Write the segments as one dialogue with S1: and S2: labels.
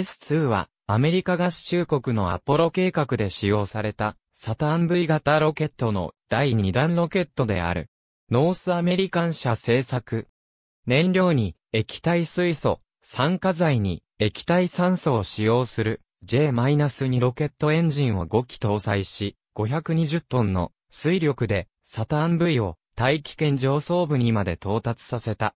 S1: S2 は、アメリカ合衆国のアポロ計画で使用された、サターン V 型ロケットの第2弾ロケットである。ノースアメリカン社製作。燃料に液体水素、酸化剤に液体酸素を使用する J-2 ロケットエンジンを5機搭載し、520トンの水力でサターン V を大気圏上層部にまで到達させた。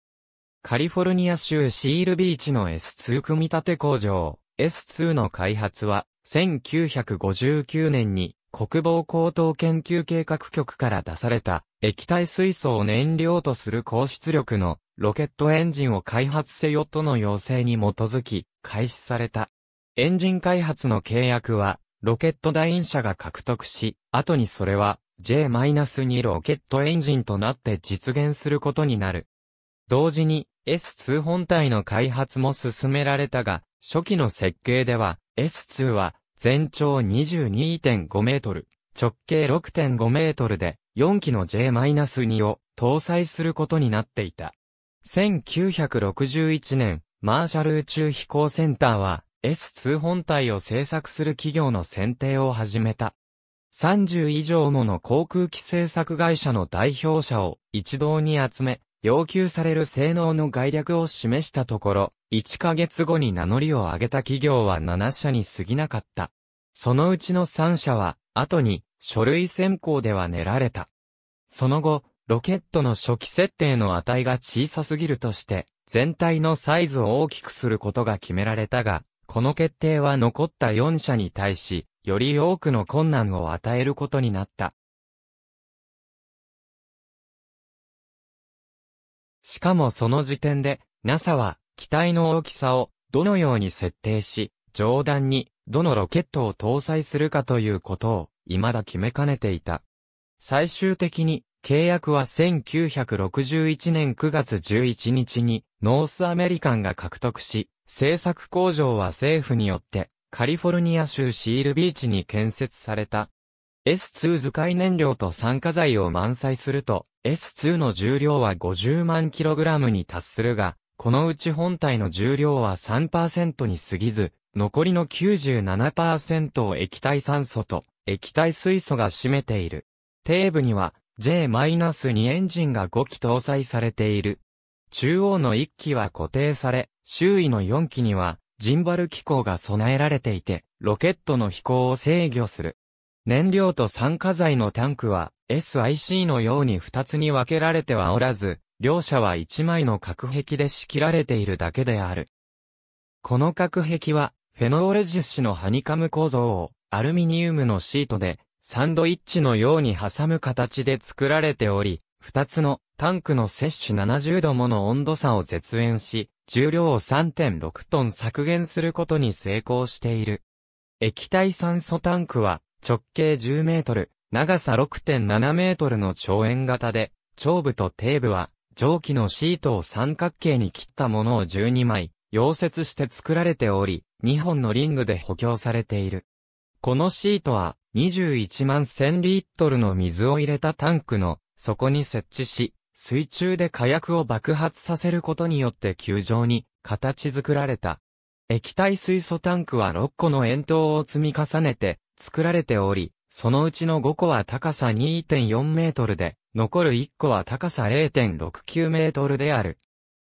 S1: カリフォルニア州シールビーチの S2 組み立て工場、S2 の開発は、1959年に国防高等研究計画局から出された液体水素を燃料とする高出力のロケットエンジンを開発せよとの要請に基づき開始された。エンジン開発の契約はロケット団員社が獲得し、後にそれは J-2 ロケットエンジンとなって実現することになる。同時に S2 本体の開発も進められたが、初期の設計では、S2 は全長22.5メートル、直径6.5メートルで、4機の J-2 を搭載することになっていた。1961年、マーシャル宇宙飛行センターは S2 本体を製作する企業の選定を始めた。30以上もの航空機製作会社の代表者を一堂に集め、要求される性能の概略を示したところ、1ヶ月後に名乗りを上げた企業は7社に過ぎなかった。そのうちの3社は、後に書類選考では練られた。その後、ロケットの初期設定の値が小さすぎるとして、全体のサイズを大きくすることが決められたが、この決定は残った4社に対し、より多くの困難を与えることになった。しかもその時点で、NASA は、機体の大きさを、どのように設定し、上段に、どのロケットを搭載するかということを、未だ決めかねていた。最終的に、契約は1961年9月11日に、ノースアメリカンが獲得し、製作工場は政府によって、カリフォルニア州シールビーチに建設された。S2 図解燃料と酸化剤を満載すると、S2 の重量は50万 kg に達するが、このうち本体の重量は3%に過ぎず、残りの97%を液体酸素と液体水素が占めている。底部には J-2 エンジンが5機搭載されている。中央の1機は固定され、周囲の4機にはジンバル機構が備えられていて、ロケットの飛行を制御する。燃料と酸化剤のタンクは SIC のように2つに分けられてはおらず、両者は1枚の隔壁で仕切られているだけである。この隔壁は、フェノール樹脂のハニカム構造をアルミニウムのシートでサンドイッチのように挟む形で作られており、2つのタンクの摂取70度もの温度差を絶縁し、重量を3.6トン削減することに成功している。液体酸素タンクは直径10メートル、長さ6.7メートルの長円型で、長部と底部は、蒸気のシートを三角形に切ったものを12枚、溶接して作られており、2本のリングで補強されている。このシートは、21万1000リットルの水を入れたタンクの底に設置し、水中で火薬を爆発させることによって球状に形作られた液体水素タンクは6個の円筒を積み重ねて作られており、そのうちの5個は高さ2.4メートルで、残る1個は高さ0.69メートルである。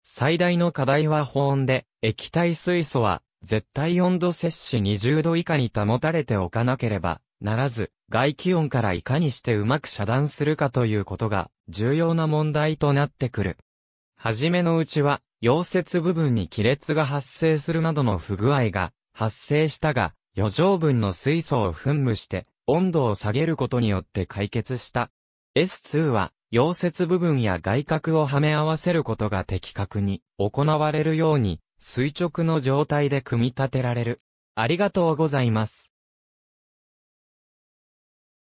S1: 最大の課題は保温で、液体水素は絶対温度摂取20度以下に保たれておかなければならず、外気温からいかにしてうまく遮断するかということが重要な問題となってくる。はじめのうちは溶接部分に亀裂が発生するなどの不具合が発生したが、余剰分の水素を噴霧して温度を下げることによって解決した。S2 は溶接部分や外角をはめ合わせることが的確に行われるように垂直の状態で組み立てられる。ありがとうございます。